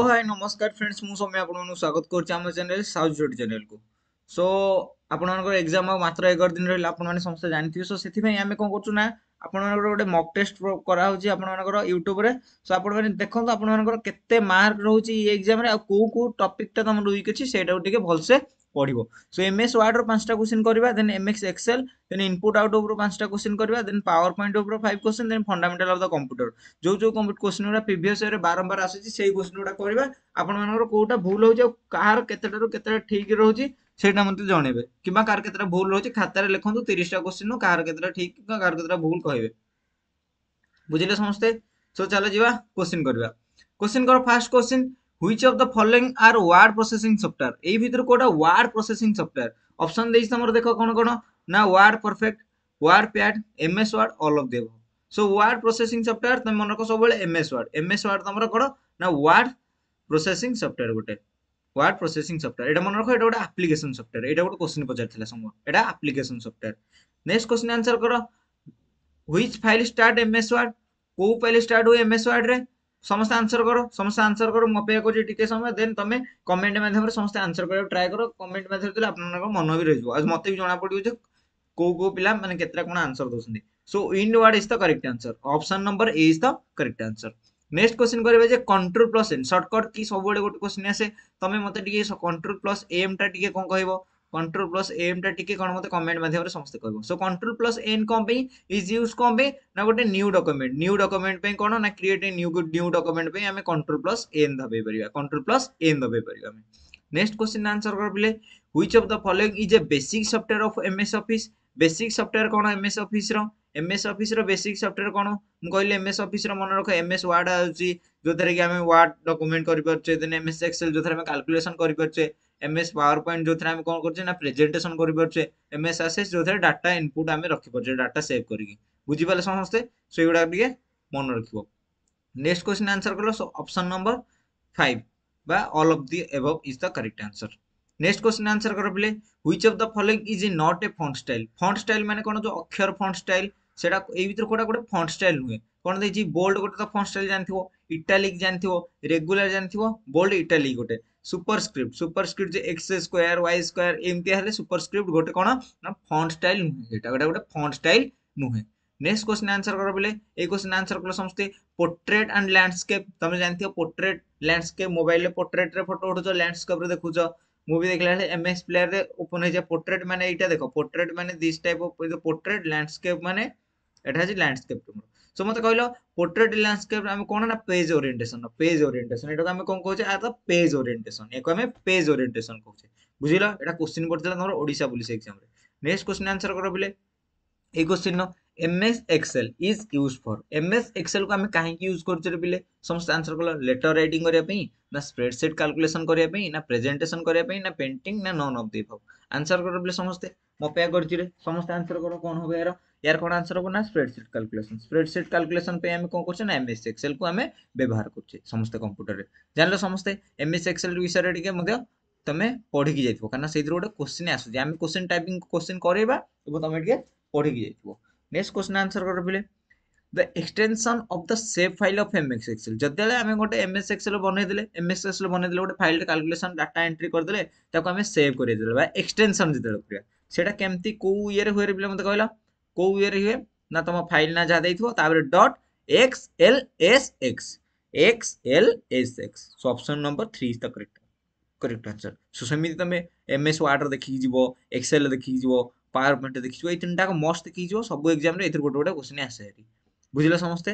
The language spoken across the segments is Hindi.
ଓ ହାଇ ନମସ୍କାର ଫ୍ରେଣ୍ଡସ୍ ମୁଁ ସୌମ୍ୟ ଆପଣମାନଙ୍କୁ ସ୍ୱାଗତ କରୁଛି ଆମ ଚ୍ୟାନେଲ୍ ସାଉଥ୍ ଜୋଡ଼ି ଚ୍ୟାନେଲ୍କୁ ସୋ ଆପଣମାନଙ୍କର ଏକ୍ଜାମ୍ ଆଉ ମାତ୍ର ଏଗାର ଦିନ ରହିଲା ଆପଣମାନେ ସମସ୍ତେ ଜାଣିଥିବେ ସୋ ସେଥିପାଇଁ ଆମେ କ'ଣ କରୁଛୁ ନା ଆପଣମାନଙ୍କର ଗୋଟେ ମକ୍ ଟେଷ୍ଟ କରାହେଉଛି ଆପଣମାନଙ୍କର ୟୁଟ୍ୟୁବରେ ସୋ ଆପଣମାନେ ଦେଖନ୍ତୁ ଆପଣମାନଙ୍କର କେତେ ମାର୍କ ରହୁଛି ଏଇ ଏକ୍ଜାମ୍ରେ ଆଉ କେଉଁ କେଉଁ ଟପିକ୍ଟା ତୁମର ୱିକ୍ ଅଛି ସେଇଟାକୁ ଟିକେ ଭଲସେ পড়িব সো এমএস ওয়ার্ডর পাঁচটা কোশ্চিন করা then MX Excel then input out উপর পাঁচটা কোশ্চিন করা দেন পাওয়ার পয়েন্ট উপর five question then fundamental of the computer যে যে কোশ্চিন গুড়া প্রিভিয়স ইয়ারে বারম্বার আসুচি সেই কোশ্চিন গুড়া করা ଆପଣମାନଙ୍କର କେଉଁଟା ଭୁଲ ହେଉଛି ଆଉ କାହାର କେତେଟାରୁ କେତେଟା ଠିକ୍ ରହୁଛି ସେଇଟା ମୋତେ ଜଣେଇବେ କିମ୍ବା କାହାର କେତେଟା ଭୁଲ ରହୁଛି ଖାତାରେ ଲେଖନ୍ତୁ ତିରିଶଟା କୋଶ୍ଚିନ୍ରୁ କାହାର କେତେଟା ଠିକ୍ କାହାର କେତେଟା ଭୁଲ କହିବେ ବୁଝିଲେ ସମସ୍ତେ ସୋ ଚାଲ ଯିବା କୋଶ୍ଚିନ୍ କରିବା କୋଶ୍ଚିନ୍ଙ୍କର first question which of the following are word processing software ଏଇ ଭିତରୁ କୋଉଟା ୱାର୍ଡ ପ୍ରୋସେସିଂ ସଫ୍ଟୱେୟାର ଅପସନ୍ ଦେଇଛି ତମର ଦେଖ କ'ଣ କ'ଣ ନା WordPerfect WordPad M S Word all of the above so word processing software ତମେ ମନେ ରଖ ସବୁବେଳେ M S Word M S Word ତମର କ'ଣ ନା ୱାର୍ଡ ପ୍ରୋସେସିଂ ସଫ୍ଟୱେୟାର ଗୋଟେ ওয়ার্ড প্রসেসিং সফটওয়্যার এটা মনে রাখো এটা গোটে আপ্লিকেশন সফটওয়্যার এটা গোটে কোশ্চিন পচারিলা সময় এটা application software next question answer কর which file start MS Word কেউ ফাইল স্টার্ট হুয়ে এমএস ওয়ার্ডরে समस्त आंसर करो समस्त आंसर करो मुझे अपेक्षा करें टी समय देन तुम्हें कमेंट मध्यम समस्त आंसर कर ट्राए करो कमेंट मध्यम तो आप मन भी रही आज मत भी जना पड़ो कौ कौ पिला मैंने केत कौन आंसर दौरान so and word is the correct answer option number A is the correct answer next question करेंगे जो control plus N shortcut key सब गोटे क्वेश्चन आसे तुम्हें मतलब कंट्रोल प्लस एम टाइम कह কন্ট্রোল প্লস এমটা টিকে কোন মতে কমেন্ট মাধ্যমে সমস্ত কইবো সো কন্ট্রোল প্লস এন কোন পে ইজ ইউজ কোন পে না গটে নিউ ডকুমেন্ট নিউ ডকুমেন্ট পে কোন না create a new new document পে আমি কন্ট্রোল প্লস এন দবাই পারিবা কন্ট্রোল প্লস এন দবাই পারিবা আমি নেক্সট কোশ্চেন আনসার করবিলে which of the following is a basic software of MS office basic software কোন এমএস অফিস র एमएस ऑफिस रो बेसिक सॉफ्टवेयर कोन मु कहले एमएस ऑफिस रो मन रख एमएस वर्ड आउची जोथरे कि हमें वर्ड डॉक्यूमेंट करि परछे देन एमएस एक्सेल जोथरे में कैलकुलेशन करि परछे एम एस पावर पॉइंट जो आम कौन कर प्रेजेटेसन कर एमएस आसे जो डाटा इनपुट आम रखे डाटा सेव करके बुझीपाले समस्ते से गुड़ा टे मन रख नेक्स्ट क्वेश्चन आंसर कल अपसन नंबर फाइव बा all of the above is the correct answer next question answer कर पे which of the following is इ not a font style font style मैंने कौन जो अक्षर फंड स्टाइल সেটা এই ভিতরে কোটা গোটে ফন্ট স্টাইল নুহে কোন দেখছি বোল্ড গোটে তো ফন্ট স্টাইল জানিথিব ইটালিক জানিথিব রেগুলার জানিথিব বোল্ড ইটালিক ସୁପରସ୍କ୍ରିପ୍ଟ ସୁପରସ୍କ୍ରିପ୍ଟ ଯେ ଏକ୍ସ ସ୍କୋୟାର ୱାଇ ସ୍କୋୟାର ଏମିତି ହେଲେ ସୁପରସ୍କ୍ରିପ୍ଟ ଗୋଟେ କ'ଣ ନା ଫଣ୍ଟ ଷ୍ଟାଇଲ ନୁହେଁ ଏଇଟା ଗୋଟେ ଗୋଟେ ଫଣ୍ଟ ଷ୍ଟାଇଲ ନୁହେଁ ନେକ୍ସଟ କୋଶ୍ଚିନ୍ ଆନ୍ସର କର ବୋଲେ ଏଇ କୋଶ୍ଚିନ୍ ଆନ୍ସର କଲେ ସମସ୍ତେ ପୋର୍ଟ୍ରେଟ୍ ଆଣ୍ଡ ଲ୍ୟାଣ୍ଡସ୍କେପ୍ ତମେ ଜାଣିଥିବ ପୋର୍ଟ୍ରେଟ୍ ଲ୍ୟାଣ୍ଡସ୍କେପ୍ ମୋବାଇଲରେ ପୋର୍ଟ୍ରେଟ୍ରେ ଫଟୋ ଉଠୁଛ ଲ୍ୟାଣ୍ଡସ୍କେପ୍ରେ ଦେଖୁଛ ମୁଭି ଦେଖିଲା ବେଳେ ଏମ୍ଏସ୍ ପ୍ଲେୟାରରେ ଓପନ୍ ହେଇଯାଏ ପୋର୍ଟ୍ରେଟ୍ ମାନେ ଏଇଟା ଦେଖ ପୋର୍ଟ୍ରେଟ୍ ମାନେ this type of portrait landscape ମାନେ ଏଇଟା ହେଉଛି ଲ୍ୟାଣ୍ଡସ୍କେପ୍ ତୁମର সোমতে কইলো পোর্ট্রেট ল্যান্ডস্কেপ আমি কোন না পেজ ওরিয়েন্টেশন পেজ ওরিয়েন্টেশন এটা আমি কোন কোচে আ দা পেজ ওরিয়েন্টেশন একো আমি পেজ ওরিয়েন্টেশন কোচে বুঝিলা এটা কোশ্চেন পড়ছিল তোমাদের Odisha police exam next question answer করবিলে এই question MS Excel is used for MS Excel কো আমি কানে কি ইউজ করছরবিলে সমস্ত অ্যানসার কর লেটার রাইটিং করি আমি না স্প্রেডশিট ক্যালকুলেশন করি আমি না প্রেজেন্টেশন করি আমি না পেইন্টিং না নন অফ দি ব অ্যানসার করবিলে সমস্তে মপিয়া করছিরে সমস্ত অ্যানসার কোন হবে আর यार कौन आंसर हम ना स्प्रेडसीट क्यालकुलेसन स्प्रेडसीट क्यालकुलेसन आम कौन एम एस एक्सएल को आम व्यवहार कर समस्त कंप्यूटर में जानल समस्ते एस एक्सेल विषय टे तुम पढ़ी जा कहीं से गोटे क्वेश्चन आसूस आम क्वेश्चन टाइपिंग क्वेश्चन करवा तुम टे पढ़ी जा नेक्स्ट क्वेश्चन आंसर कर the extension of the save file of M X XL जब आम गोटे एम एस एक्सएल बनईदे एम एस एक्सएल बनईदे गोटे फाइल कालकुलेसन डाटा एंट्री करदे सेव करदे एक्सटेनसन जिते करवा से कमी कौ ईयर हुए पे मतलब कहला କୋଉ ଇଏରେ ହୁଏ ନା ତମ ଫାଇଲ ନା ଯାହା ଦେଇଥିବ ତାପରେ dot X L S X X L S X so option number three is the correct correct answer so ସେମିତି ତମେ ଏମ୍ଏସ୍ ୱାର୍ଡ଼ରେ ଦେଖିକି ଯିବ ଏକ୍ସେଲ୍ରେ ଦେଖିକି ଯିବ ପାୱାର ପଏଣ୍ଟରେ ଦେଖିଯିବ ଏଇ ତିନିଟାକ ମସ୍ତ ଦେଖିକି ଯିବ ସବୁ ଏକ୍ଜାମ୍ରେ ଏଥିରୁ ଗୋଟେ ଗୋଟେ କୋଶ୍ଚିନ୍ ଆସେ ହେରି ବୁଝିଲ ସମସ୍ତେ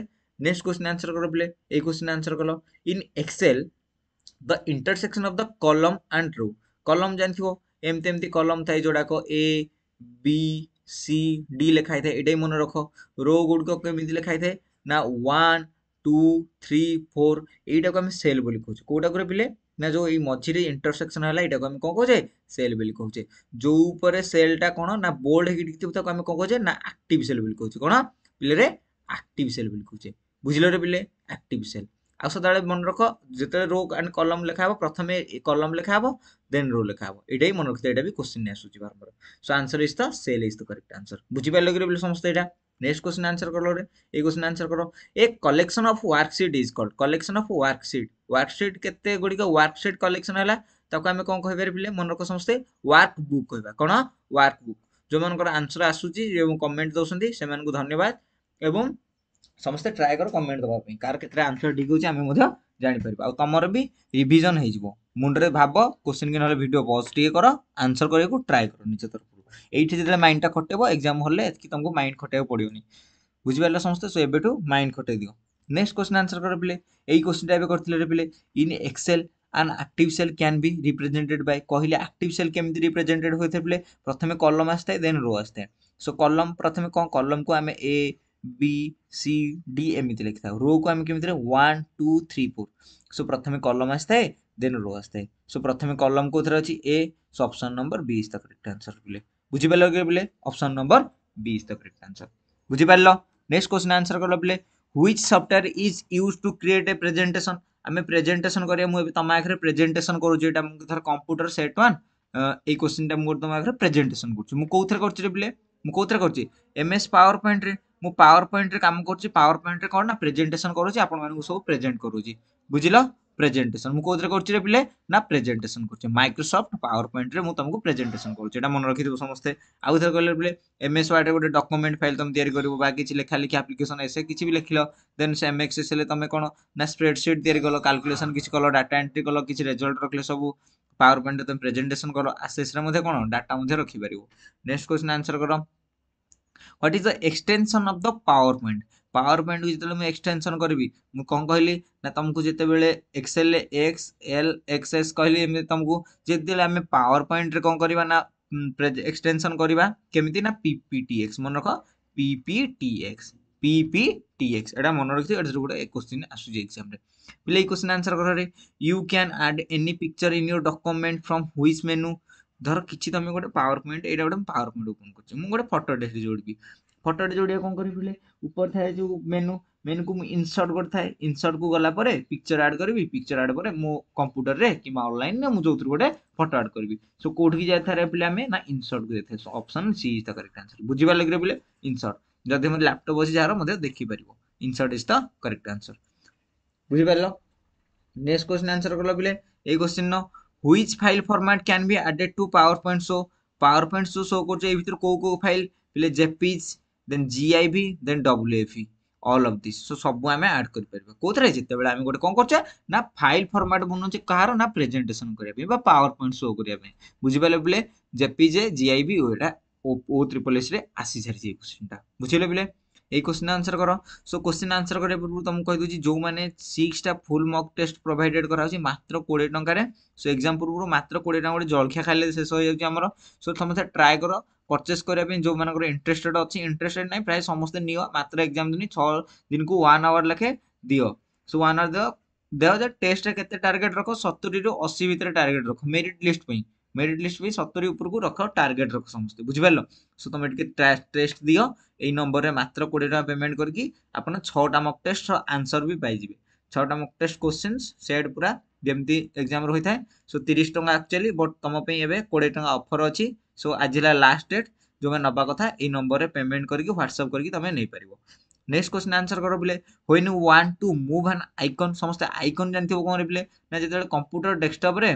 ନେକ୍ସଟ କୋଶ୍ଚିନ୍ ଆନ୍ସର୍ କର ବୋଲେ ଏଇ କୋଶ୍ଚିନ୍ ଆନ୍ସର୍ କଲ in Excel the intersection of the column and row column ଜାଣିଥିବ ଏମିତି ଏମିତି କଲମ୍ ଥାଏ ଯେଉଁଟାକ ଏ ବି সি ডি লেখা হয়ে এটাই মনে রখো রো গুড়িক কেমিতি লেখা হয়ে না ওয়ান টু থ্রি ফোর এইটাকে আমি সেল বলি কହୁଛୁ কোটাকে পিলে না যে এই মঝিরে ইন্টরসেকশন হল এইটাকে আমি কম কৌছে সেল বলি কହୁছে যে উপরে সেলটা কোণ না বোল্ড হয়ে লিখি তাকে আমি কম কৌছে না আক্টিভ সেল বলি কହୁଛୁ কোণ পিলে আক্টিভ সেল বলি কହୁছে বুঝলে পিলে আক্টিভ সেল आउ सद मन रख जो रो एंड कलम लिखा हे प्रथम कलम लिखा देन रो लिखा ये मन रखते ये भी क्वेश्चन नहीं आसूस बारम्बार so answer is the cell is the correct answer बुझीपाल कि समस्त यहाँ नेक्स्ट क्वेश्चन आंसर कर ये क्वेश्चन आंसर करो a collection of worksheet is called collection of worksheet worksheet के गुड़िक वर्कसीट कलेक्शन है कौन कहीपरिए मन रख समस्ते वर्क बुक कह कौन वर्क बुक जो मर आंसर आसूस कमेंट दौरान से धन्यवाद एवं ସମସ୍ତେ ଟ୍ରାଏ କର କମେଣ୍ଟ ଦେବା ପାଇଁ କାହାର କେତେଟା ଆନ୍ସର୍ ଠିକ୍ ହେଉଛି ଆମେ ମଧ୍ୟ ଜାଣିପାରିବା ଆଉ ତୁମର ବି ରିଭିଜନ୍ ହେଇଯିବ ମୁଣ୍ଡରେ ଭାବ କୋଶ୍ଚିନ୍ କି ନହେଲେ ଭିଡ଼ିଓ ପଜ୍ ଟିକେ କର ଆନ୍ସର୍ କରିବାକୁ ଟ୍ରାଏ କର ନିଜ ତରଫରୁ ଏଇଠି ଯେତେବେଳେ ମାଇଣ୍ଡଟା ଖଟେଇବ ଏକ୍ଜାମ୍ ହେଲେ ଏତିକି ତମକୁ ମାଇଣ୍ଡ ଖଟେଇବାକୁ ପଡ଼ିବନି ବୁଝିପାରିଲେ ସମସ୍ତେ ସୋ ଏବେଠୁ ମାଇଣ୍ଡ ଖଟେଇ ଦିଅ ନେକ୍ସଟ କୋଶ୍ଚିନ୍ ଆନ୍ସର୍ କର ପିଲେ ଏଇ କୋଶ୍ଚିନ୍ଟା ଏବେ କରିଥିଲେ ରେ ପିଲେ in Excel and active cell can be represented by କହିଲେ ଆକ୍ଟିଭ୍ ସେଲ୍ କେମିତି ରିପ୍ରେଜେଣ୍ଟେଡ୍ ହୋଇଥାଏ ପିଲେ ପ୍ରଥମେ କଲମ୍ ଆସିଥାଏ ଦେନ୍ ରୋ ଆସିଥାଏ ସୋ କଲମ ପ୍ରଥମେ କ'ଣ କଲମକୁ ଆମେ A B C D M लिखि था रो को आम के one two three four so प्रथम कलम आसी थाए दे रो आए सो प्रथम कलम कौन थे अच्छी A so option number B is the correct answer बोले बुझीपाल कि बोले option number B is the correct answer बुझीपाल नेक्स्ट क्वेश्चन आंसर कल बोले which software is use to create a presentation आम प्रेजेटेसन तुम आगे प्रेजेटेसन करुँचर कंप्यूटर सेट वन ये क्वेश्चन टाइम तुम आगे प्रेजेटेसन करें कौन करें मुझे कौन करें एम एस पावर पॉइंट ମୁଁ ପାୱାର ପଏଣ୍ଟରେ କାମ କରୁଛି ପାୱାର ପଏଣ୍ଟରେ କ'ଣ ନା ପ୍ରେଜେଣ୍ଟେସନ କରୁଛି ଆପଣମାନଙ୍କୁ ସବୁ ପ୍ରେଜେଣ୍ଟ କରୁଛି ବୁଝିଲ ପ୍ରେଜେଣ୍ଟେସନ ମୁଁ କେଉଁଥିରେ କରୁଛି ରେ ପିଲେ ନା ପ୍ରେଜେଣ୍ଟେସନ କରୁଛି ମାଇକ୍ରୋସଫ୍ଟ ପାୱାର ପଏଣ୍ଟରେ ମୁଁ ତୁମକୁ ପ୍ରେଜେଣ୍ଟେସନ କରୁଛି ଏଇଟା ମନେ ରଖିଥିବ ସମସ୍ତେ ଆଉ ଥରେ କହିଲେ ପିଲେ ଏସ୍ ୱାର୍ଡରେ ଗୋଟେ ଡକ୍ୟୁମେଣ୍ଟ ଫାଇଲ୍ ତୁମେ ତିଆରି କରିବ ବା କିଛି ଲେଖାଲେଖି ଆପ୍ଲିକେସନ ଏସେ କିଛି ବି ଲେଖିଲ ଦେନ୍ ସେ ଏମ୍ ଏକ୍ସ ଏକ୍ସେସ୍ ହେଲେ ତୁମେ କ'ଣ ନା ସ୍ପ୍ରେଡସିଟ୍ ତିଆରି କଲ କାଲକୁଲେସନ କିଛି କଲ ଡାଟା ଏଣ୍ଟ୍ରି କଲ କିଛି ରେଜଲ୍ଟ ରଖିଲେ ସବୁ ପାୱାର ପଏଣ୍ଟରେ ତୁମେ ପ୍ରେଜେଣ୍ଟେସନ କର ଆସେସ୍ରେ ମଧ୍ୟ କ'ଣ ଡାଟା ମଧ୍ୟ ରଖିପାରିବ ନେକ୍ସଟ କ୍ୱେଶ୍ଚନ୍ ଆନ୍ସର କର what is the extension of the PowerPoint ପାୱାର ପଏଣ୍ଟକୁ ଯେତେବେଳେ ମୁଁ ଏକ୍ସଟେନସନ୍ କରିବି ମୁଁ କ'ଣ କହିଲି ନା ତୁମକୁ ଯେତେବେଳେ ଏକ୍ସେଲରେ ଏକ୍ସ ଏଲ୍ ଏକ୍ସ ଏସ୍ କହିଲି ଏମିତି ତୁମକୁ ଯେତେବେଳେ ଆମେ ପାୱାର ପଏଣ୍ଟରେ କ'ଣ କରିବା ନା ଏକ୍ସଟେନସନ୍ କରିବା କେମିତି ନା ପି ପି ଟି ଏକ୍ସ ମନେ ରଖ P P T X P P T X ଏଇଟା ମନେ ରଖିଥିବ ଏଇଟା ଗୋଟେ କୋଶ୍ଚିନ୍ ଆସୁଛି ଏକ୍ସାମ୍ରେ ପିଲେ ଏଇ କୋଶ୍ଚିନ୍ ଆନ୍ସର୍ କରରେ you can add any picture in your document from which menu धर कि तुम गोटे पावर पॉइंट ये गोटे पावर पॉइंट ओपन कर फटोटे जोड़ी फटोटे जोड़िया कौन करें ऊपर था जो मेनु मेनु को इनसर्ट करें इनसर्ट को गला पिक्चर आड करी पिक्चर आड पर मो कंप्यूटर में कि अनलाइन में मुझे गोटे फटो एड करी सो कौटी जाए थे बोले आम इनसर्ट को देखा option C is the correct answer बुझा लगे बोले इनसर्ट जदि मतलब लैपटप अच्छी जार मतलब देखिपर insert is the correct answer बुझिपार नेक्स्ट क्वेश्चन आंसर कल बोले ये क्वेश्चन न which file format can be added to PowerPoint show PowerPoint show show করছে এই ভিতরে কেউ কেউ ফাইল পিলে জেপিজ দেন জিআইভি দেন ডব্লুএফি অল অফ দিস সো সবু আমি আড করিপারিবা কোথায় যেতবে আমি গোটে কম করছে না ফাইল ফরম্যাট বনাউছে কাহার না প্রেজেন্টেসন করা বা পাওয়ার পয়েন্ট শো করা বুঝিপারে বলে জেপিজে জিআইভি ওটা ও ত্রিপল এসরে আসি সারিছে এই কোশ্চিনটা বুঝলে বলে এই কোশ্চিন আনসর কর সো কোশ্চিন আনসর করা পূর্ব তুমি কহিদি যে সিক্সটা ফুল মক টেস্ট প্রোভাইডেড করা হচ্ছে মাত্র কোড়ি টাকার সো এক্সাম পূর্ব মাত্র কোড়ি টাকা গোটে জলখিয়া খাইলে শেষ হয়ে যাচ্ছে আমার সো তুমি সে ট্রাই কর পরচেস করা যে ইন্টারেস্টেড অছি ইন্টারেস্টেড নাই প্রায় সমস্ত নিও মাত্র এক্সাম দিন ছ দিনকু ওয়ান আওয়ার লেখে দিও সো ওয়ান আওয়ার দিও দেও যে টেস্টটা কেতে টার্গেট রখ সতুরি রু অশী ভিতরে টার্গেট রখ মেরিট লিস্ট পাই মেরিট লিষ্ট ବି ସତୁରି ଉପରକୁ ରଖ ଟାର୍ଗେଟ୍ ରଖ ସମସ୍ତେ ବୁଝିପାରିଲ ସୋ ତୁମେ ଟିକେ ଟେଷ୍ଟ ଦିଅ ଏଇ ନମ୍ବରରେ ମାତ୍ର କୋଡ଼ିଏ ଟଙ୍କା ପେମେଣ୍ଟ କରିକି ଆପଣ ଛଅଟା ମକ୍ ଟେଷ୍ଟର ଆନ୍ସର ବି ପାଇଯିବେ ଛଅଟା ମକ୍ ଟେଷ୍ଟ କୋଶ୍ଚିନ୍ସ ସେଟ୍ ପୁରା ଯେମିତି ଏକ୍ଜାମ୍ ରହିଥାଏ ସୋ ତିରିଶ ଟଙ୍କା ଆକ୍ଚୁଆଲି ବଟ୍ ତୁମ ପାଇଁ ଏବେ କୋଡ଼ିଏ ଟଙ୍କା ଅଫର୍ ଅଛି ସୋ ଆଜି ହେଲା ଲାଷ୍ଟ ଡେଟ୍ ଯେଉଁମାନେ ନେବା କଥା ଏଇ ନମ୍ବରରେ ପେମେଣ୍ଟ କରିକି ହ୍ୱାଟ୍ସଅପ୍ କରିକି ତୁମେ ନେଇପାରିବ ନେକ୍ସଟ କ୍ୱେଶ୍ଚନ୍ ଆନ୍ସର୍ କର ବୋଲେ when want to move an icon ସମସ୍ତେ ଆଇକନ୍ ଜାଣିଥିବ କ'ଣ ବୋଲେ ନା ଯେତେବେଳେ କମ୍ପ୍ୟୁଟର ଡେସ୍କଟପ୍ରେ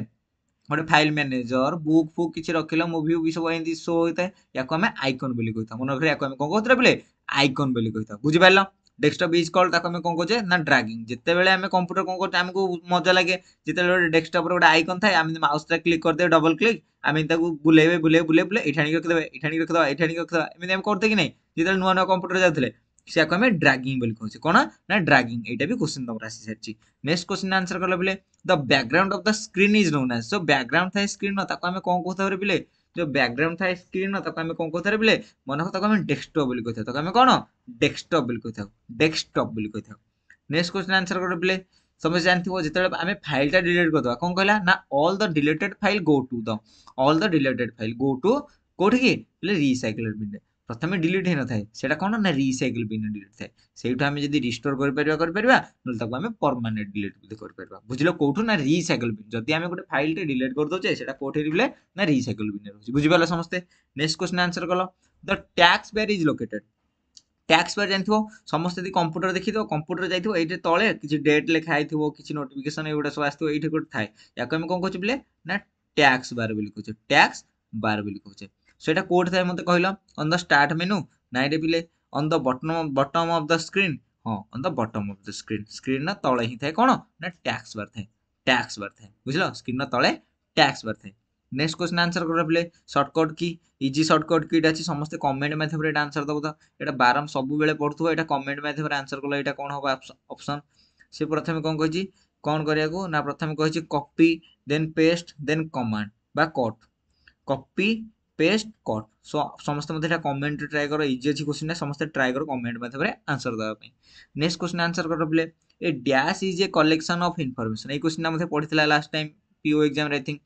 ଗୋଟେ ଫାଇଲ୍ ମ୍ୟାନେଜର୍ ବୁକ୍ ଫୁକ୍ କିଛି ରଖିଲ ମୁଭି ଉଭି ସବୁ ଏମିତି ସୋ ହୋଇଥାଏ ୟାକୁ ଆମେ ଆଇକନ୍ ବୋଲି କହିଥାଉ ମନେ ରଖିଲେ ୟାକୁ ଆମେ କ'ଣ କହୁଥିଲେ ପିଲେ ଆଇକନ୍ ବୋଲି କହିଥାଉ ବୁଝିପାରିଲ ଡେସ୍କଟପ୍ ଇଜ୍ କଲ୍ ତାକୁ ଆମେ କ'ଣ କହୁଛେ ନା ଡ୍ରାଗିଂ ଯେତେବେଳେ ଆମେ କମ୍ପ୍ୟୁଟର କ'ଣ କରୁଛେ ଆମକୁ ମଜା ଲାଗେ ଯେତେବେଳେ ଗୋଟେ ଡେସ୍କଟପ୍ରେ ଗୋଟେ ଆଇକନ୍ ଥାଏ ଆମେ ମାଉସ୍ଟା କ୍ଲିକ୍ କରିଦେବେ ଡବଲ୍ କ୍ଲିକ୍ ଆମେ ତାକୁ ବୁଲେଇବେ ବୁଲେଇ ବୁଲେଇ ବୁଲେଇ ଏଇଠି ରଖିଦେବେ ଏଇଠି ରଖିଦେବା ଏଇଠି ରଖିଦେବା ଏମିତି ଆମେ କରୁଥିଲେ କି ନାହିଁ ଯେତେବେଳେ ନୂଆ ନୂଆ କମ୍ପ୍ୟୁଟର ଯାଉଥିଲେ সেয়াকে আমি ড্রাগিং বলে কৌছে কোণ না ড্রাগিং এইটা বি কোশ্চিন তোমার আসি সারিছি নেক্সট কোশ্চিন আনসার কলে বলে the background of the screen is known as so background থাকে স্ক্রিন তাকে আমি কম কোথাও जो बैकग्राउंड थाए स्क्रीन ताको आम कौन कहते बोले मन को डेस्कटप बोली आम कौन डेस्कटप बोली डेस्कटप बोली नेक्स्ट क्वेश्चन आंसर कर बोले समझ जानते जिते आम फाइलटा डिलीट करदे कौन कहला ना all the deleted file go to the all the deleted file go to कौटी बोले रिसाइक्लेड ପ୍ରଥମେ ଡିଲିଟ୍ ହେଇନଥାଏ ସେଇଟା କ'ଣ ନା ରିସାଇକଲ୍ ବିନ୍ ଡିଲିଟ୍ ଥାଏ ସେଇଠୁ ଆମେ ଯଦି ରିଷ୍ଟୋର କରିପାରିବା କରିପାରିବା ନହେଲେ ତାକୁ ଆମେ ପରମାନେଣ୍ଟ ଡିଲିଟ୍ ମଧ୍ୟ କରିପାରିବା ବୁଝିଲ କେଉଁଠୁ ନା ରିସାଇକଲ୍ ବିନ୍ ଯଦି ଆମେ ଗୋଟେ ଫାଇଲ୍ଟେ ଡିଲିଟ୍ କରିଦେଉଛେ ସେଇଟା କୋଉଠି ରିଲେ ନା ରିସାଇକଲ୍ ବିନ୍ ରହୁଛି ବୁଝିପାରିଲ ସମସ୍ତେ ନେକ୍ସଟ କ୍ୱେଶ୍ଚନ୍ ଆନ୍ସର୍ କଲ the taskbar is located taskbar ଜାଣିଥିବ ସମସ୍ତେ ଯଦି କମ୍ପ୍ୟୁଟର ଦେଖିଥିବ କମ୍ପ୍ୟୁଟର ଯାଇଥିବ ଏଇଠି ତଳେ କିଛି ଡେଟ୍ ଲେଖା ହେଇଥିବ କିଛି ନୋଟିଫିକେସନ୍ ଏଗୁଡ଼ା ସବୁ ଆସିଥିବ ଏଇଠି ଗୋଟେ ଥାଏ ୟାକୁ ଆମେ କ'ଣ କହୁଛୁ ବୋଲେ ନା ଟ୍ୟାକ୍ସ ବାର ବୋଲି କହୁଛେ ଟ୍ୟାକ୍ସ ବାର ବୋଲି କହୁଛେ ସେଇଟା କେଉଁଠି ଥାଏ ମୋତେ କହିଲ ଅନ୍ ଦ ଷ୍ଟାର୍ଟ ମେନୁ ନାଇଁରେ ପିଲେ on the bottom bottom of the screen ହଁ on the bottom of the screen ସ୍କ୍ରିନ୍ର ତଳେ ହିଁ ଥାଏ କ'ଣ ନା ଟ୍ୟାକ୍ସ ବାର୍ ଥାଏ ଟ୍ୟାକ୍ସ ବାର୍ ଥାଏ ବୁଝିଲ ସ୍କ୍ରିନ୍ର ତଳେ ଟ୍ୟାକ୍ସ ବାର୍ ଥାଏ ନେକ୍ସଟ କ୍ୱେଶ୍ଚନ୍ ଆନ୍ସର କରିବା ପିଲେ ସର୍ଟକଟ୍ କି ଇଜି ସର୍ଟକଟ୍ କି ଏଇଟା ଅଛି ସମସ୍ତେ କମେଣ୍ଟ ମାଧ୍ୟମରେ ଏଇଟା ଆନ୍ସର ଦେବ ତ ଏଇଟା ବାରମ୍ବାର ସବୁବେଳେ ପଢ଼ୁଥିବ ଏଇଟା କମେଣ୍ଟ ମାଧ୍ୟମରେ ଆନ୍ସର କଲେ ଏଇଟା କ'ଣ ହେବ ଅପସନ୍ ସେ ପ୍ରଥମେ କ'ଣ କହିଛି କ'ଣ କରିବାକୁ ନା ପ୍ରଥମେ କହିଛି copy then paste then command ବା cut copy paste cut so সমস্তে মধ্যে এটা কমেন্টে ট্রাই করো ইজি আছে কোশ্চিনটা সমস্তে ট্রাই করো কমেন্ট মাধ্যমে আনসর দেওয়া পাই নেক্সট কোশ্চিন আনসর করো বলে a dash is a collection of information এই কোশ্চিনটা মধ্যে পড়িଥିଲା last time PO exam I think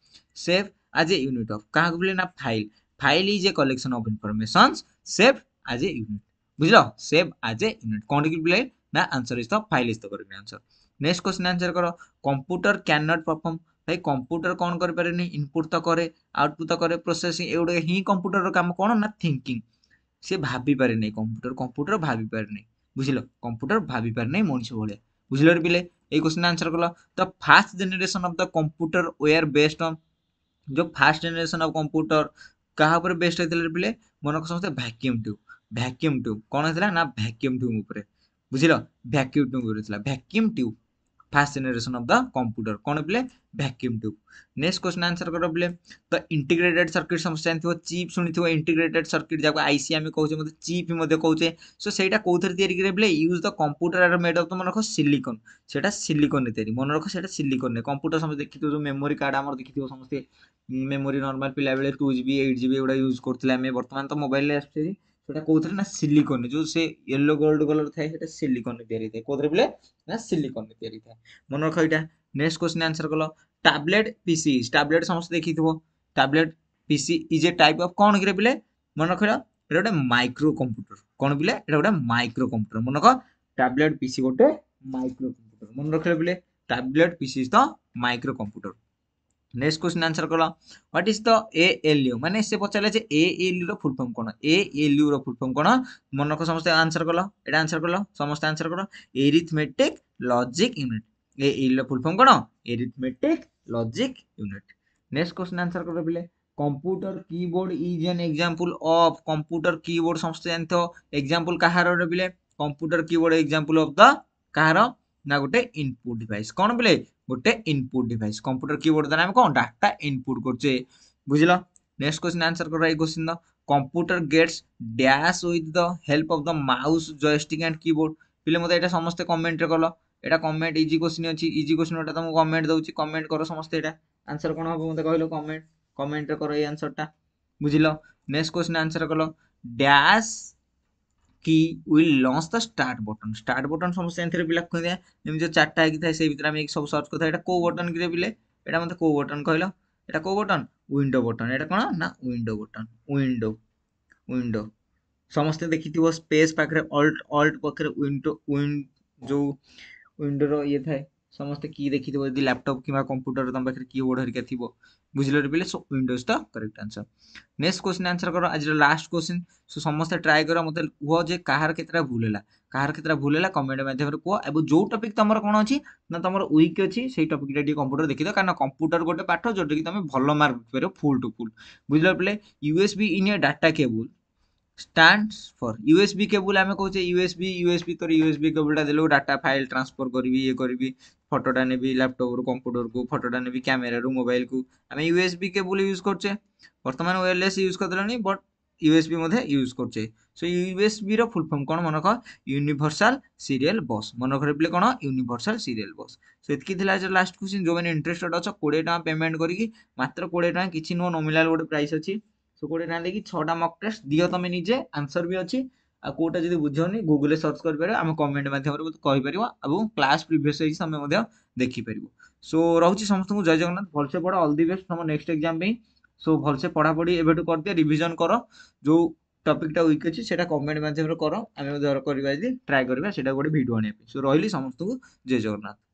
save as a unit of কাহাকু বলে না file file is a collection of information save as a unit বুঝলো সেভ আজ এ ইউনিট কোনটি বলে না answer is the file is the correct answer next question answer করো কম্পুটর ক্যান নট পারফর্ম ଭାଇ କମ୍ପ୍ୟୁଟର କ'ଣ କରିପାରେନି ଇନପୁଟ୍ ତ କରେ ଆଉଟପୁଟ୍ ତ କରେ ପ୍ରୋସେସିଂ ଏଗୁଡ଼ାକ ହିଁ କମ୍ପ୍ୟୁଟରର କାମ କ'ଣ ନା ଥିଙ୍କିଂ ସେ ଭାବିପାରେ ନାହିଁ କମ୍ପ୍ୟୁଟର କମ୍ପ୍ୟୁଟର ଭାବିପାରେ ନାହିଁ ବୁଝିଲ କମ୍ପ୍ୟୁଟର ଭାବିପାରେ ନାହିଁ ମଣିଷ ଭଳିଆ ବୁଝିଲ ରେ ପିଲେ ଏଇ କୋଶ୍ଚିନ୍ ଆନ୍ସର୍ କଲ ତ first generation of the computer were based on ଯେଉଁ ଫାର୍ଷ୍ଟ ଜେନେରେସନ୍ ଅଫ୍ କମ୍ପ୍ୟୁଟର କାହା ଉପରେ ବେଷ୍ଟ ହେଇଥିଲେ ପିଲେ ମନକୁ ସମସ୍ତେ ଭ୍ୟାକ୍ୟୁମ୍ ଟ୍ୟୁବ୍ ଭ୍ୟାକ୍ୟୁମ୍ ଟ୍ୟୁବ୍ କ'ଣ ହେଇଥିଲା ନା ଭ୍ୟାକ୍ୟୁମ୍ ଟ୍ୟୁବ୍ ଉପରେ ବୁଝିଲ ଭ୍ୟାକ୍ୟୁମ୍ ଟ୍ୟୁବ୍ ଉପରେ ଥିଲା vacuum tube first generation of the computer कौन बोले vacuum tube next question answer कर बोले द इंटीग्रेटेड सर्किट समस्या जानते चिप शुणी इंटीग्रेटेड सर्किट जहाँ आईसी आम कहे चिप कौचे सो से कौन या बोले use the computer are made of मन रख सिलिकन से सिलिकन या मन रख से सिलिकन कंप्यूटर समझ देखी जो मेमोरी कार्ड आम देखी समस्ते मेमोरी नर्माल पिला बेले two G eight G B एगुड़ा यूज करें बर्तमान तो मोबाइल आस সেটা কোথায় না সিলিকন যে সে ইয়েলো গোল্ড কলর থাকে সেটা সিলিকন তৈরি থাকে কোথায় বলে না সিলিকন তৈরি থাকে মনে রাখ এটা নেক্সট কোশ্চেন আনসার কল ট্যাবলেট পিসি ট্যাবলেট সমস্ত দেখিথিব tablet PC is a type of কোন কিরে বলে মনে রাখ এটা গোটে মাইক্রো কম্পুটর কোন বলে এটা গোটে মাইক্রো কম্পুটর মনে রাখ ট্যাবলেট পিসি গোটে মাইক্রো কম্পুটর মনে রাখলে বলে tablet PC is the micro computer next question answer କଲ what is the A L U ମାନେ ସେ ପଚାରିଲେ ଯେ ଏ ଏଲ୍ ୟୁର ଫୁଲ୍ ଫର୍ମ କ'ଣ ଏ ଏଲ୍ ୟୁର ଫୁଲ୍ ଫର୍ମ କ'ଣ ମନେ ରଖ ସମସ୍ତେ ଆନ୍ସର କଲ ଏଇଟା ଆନ୍ସର କଲ ସମସ୍ତେ ଆନ୍ସର କର ଏରିଥମେଟିକ୍ ଲଜିକ୍ ୟୁନିଟ୍ ଏ ଏଲ୍ର ଫୁଲ୍ ଫର୍ମ କ'ଣ arithmetic logic unit next question answer କର ପିଲେ computer keyboard is an example of computer keyboard সমস্ত জানিথ এক্সাম্পল কাহার বলে computer keyboard example of the কাহার না গোটে ইনপুট ডিভাইস কোণ বলে ଗୋଟେ ଇନପୁଟ୍ ଡିଭାଇସ୍ କମ୍ପ୍ୟୁଟର କି ବର୍ତ୍ତମାନ ଆମେ କ'ଣ ଡାଟା ଇନପୁଟ୍ କରୁଛେ ବୁଝିଲ ନେକ୍ସଟ କ୍ୱେଶ୍ଚିନ୍ ଆନ୍ସର କର ଏଇ କ୍ୱେଶ୍ଚିନ୍ର computer gets dash with the help of the mouse joystick and keyboard ପିଲେ ମୋତେ ଏଇଟା ସମସ୍ତେ କମେଣ୍ଟରେ କଲ ଏଇଟା କମେଣ୍ଟ ଇଜି କ୍ୱେଶ୍ଚିନ୍ ଅଛି ଇଜି କ୍ୱେଶ୍ଚିନ୍ ଗୋଟେ ତୁମକୁ କମେଣ୍ଟ ଦେଉଛି କମେଣ୍ଟ କର ସମସ୍ତେ ଏଇଟା ଆନ୍ସର କ'ଣ ହେବ ମୋତେ କହିଲ କମେଣ୍ଟ କମେଣ୍ଟରେ କର ଏଇ ଆନ୍ସରଟା ବୁଝିଲ ନେକ୍ସଟ କ୍ୱେଶ୍ଚିନ୍ ଆନ୍ସର କଲ dash key will launch the start button start button ସମସ୍ତେ ଏଥିରେ ପିଲା କହିଦେବା ଯେମିତି ଯେଉଁ ଚାରିଟା ହେଇକି ଥାଏ ସେଇ ଭିତରେ ଆମେ ସବୁ ସର୍ଚ୍ଚ କରିଥାଏ ଏଇଟା କେଉଁ ବଟନ୍ କିରେ ପିଲେ ଏଇଟା ମୋତେ କେଉଁ ବଟନ୍ କହିଲ ଏଇଟା କେଉଁ ବଟନ୍ ୱିଣ୍ଡୋ ବଟନ୍ ଏଇଟା କ'ଣ ନା ୱିଣ୍ଡୋ ବଟନ୍ ୱିଣ୍ଡୋ ୱିଣ୍ଡୋ ସମସ୍ତେ ଦେଖିଥିବ ସ୍ପେସ୍ ପାଖରେ ଅଲ୍ଟ ଅଲ୍ଟ ପାଖରେ ୱିଣ୍ଡୋ ଯେଉଁ ୱିଣ୍ଡୋର ଇଏ ଥାଏ ସମସ୍ତେ କି ଦେଖିଥିବ ଯଦି ଲ୍ୟାପଟପ୍ କିମ୍ବା କମ୍ପ୍ୟୁଟର ତୁମ ପାଖରେ କିବୋର୍ଡ଼ ହେରିକା ଥିବ বুঝিল রে পিলে so windows the correct answer next question answer କର ଆଜିର ଲାଷ୍ଟ କ୍ୱେଶ୍ଚିନ୍ ସୋ ସମସ୍ତେ ଟ୍ରାଏ କର ମୋତେ କୁହ ଯେ କାହାର କେତେଟା ଭୁଲ ହେଲା କାହାର କେତେଟା ଭୁଲ ହେଲା କମେଣ୍ଟ ମାଧ୍ୟମରେ କୁହ ଏବଂ ଯେଉଁ ଟପିକ୍ ତମର କ'ଣ ଅଛି ନା ତମର ୱିକ୍ ଅଛି ସେଇ ଟପିକ୍ଟା ଟିକେ କମ୍ପ୍ୟୁଟର ଦେଖିଦିଅ କାରଣ କମ୍ପ୍ୟୁଟର ଗୋଟେ ପାଠ ଯେଉଁଟାକି ତମେ ଭଲ ମାର୍କ ରଖିପାରିବ ଫୁଲ୍ ଟୁ ଫୁଲ୍ ବୁଝିଲ ପିଲେ U S B in a data cable stands for U S B cable ଆମେ କହୁଛେ U S B U S B ତୋର ୟୁ ଏସ୍ ବି କେବୁଲ୍ଟା ଦେଲୁ ଡାଟା ଫାଇଲ୍ ଟ୍ରାନ୍ସଫର୍ କରିବି ଇଏ କରିବି ଫଟୋଟା ନେବି ଲ୍ୟାପଟପ୍ରୁ କମ୍ପ୍ୟୁଟର୍କୁ ଫଟୋଟା ନେବି କ୍ୟାମେରାରୁ ମୋବାଇଲ୍କୁ ଆମେ U S B cable use କରୁଛେ ବର୍ତ୍ତମାନ ୱାୟରଲେସ୍ ୟୁଜ୍ କରିଦେଲାଣି ବଟ୍ ୟୁ ଏସ୍ ବି ମଧ୍ୟ ୟୁଜ୍ କରୁଛେ ସୋ ୟୁ ଏସ୍ ବିର ଫୁଲ୍ ଫର୍ମ କ'ଣ ମନେ ରଖ ୟୁନିଭର୍ସାଲ୍ ସିରିଏଲ୍ ବସ୍ ମନେ ରଖିଲେ କ'ଣ ୟୁନିଭର୍ସାଲ୍ ସିରିଏଲ୍ ବସ୍ ସୋ ଏତିକି ଥିଲା ଆଜି ଲାଷ୍ଟ କ୍ୱେଶ୍ଚିନ୍ ଯେଉଁମାନେ ଇଣ୍ଟରେଷ୍ଟେଡ୍ ଅଛ କୋଡ଼ିଏ ଟଙ୍କା ପେମେଣ୍ଟ କରିକି ମାତ୍ର କୋଡ଼ିଏ ଟଙ୍କା କିଛି ନୁହଁ ନୋମିନାଲ୍ ଗୋଟେ ପ୍ରାଇସ୍ ଅଛି ସୋ କୋଉଟା ନା ଦେଇକି ଛଅଟା ମକ୍ ଟେଷ୍ଟ ଦିଅ ତମେ ନିଜେ ଆନ୍ସର ବି ଅଛି ଆଉ କୋଉଟା ଯଦି ବୁଝିବନି ଗୁଗୁଲରେ ସର୍ଚ୍ଚ କରିପାରିବ ଆମ କମେଣ୍ଟ ମାଧ୍ୟମରେ କହିପାରିବ ଏବଂ କ୍ଲାସ୍ ପ୍ରିଭିୟସ୍ ହେଇଛି ତମେ ମଧ୍ୟ ଦେଖିପାରିବ ସୋ ରହୁଛି ସମସ୍ତଙ୍କୁ ଜୟ ଜଗନ୍ନାଥ ଭଲସେ ପଢ଼ ଅଲ୍ ଦି ବେଷ୍ଟ ତମ ନେକ୍ସଟ ଏକ୍ଜାମ୍ ପାଇଁ ସୋ ଭଲସେ ପଢ଼ାପଢ଼ି ଏବେଠୁ କରିଦିଅ ରିଭିଜନ୍ କର ଯେଉଁ ଟପିକ୍ଟା ୱିକ୍ ଅଛି ସେଟା କମେଣ୍ଟ ମାଧ୍ୟମରେ କର ଆମେ କରିବା ଯଦି ଟ୍ରାଏ କରିବା ସେଟା ଗୋଟେ ଭିଡ଼ିଓ ଆଣିବା ପାଇଁ ସୋ ରହିଲି ସମସ୍ତଙ୍କୁ ଜୟ ଜଗନ୍ନାଥ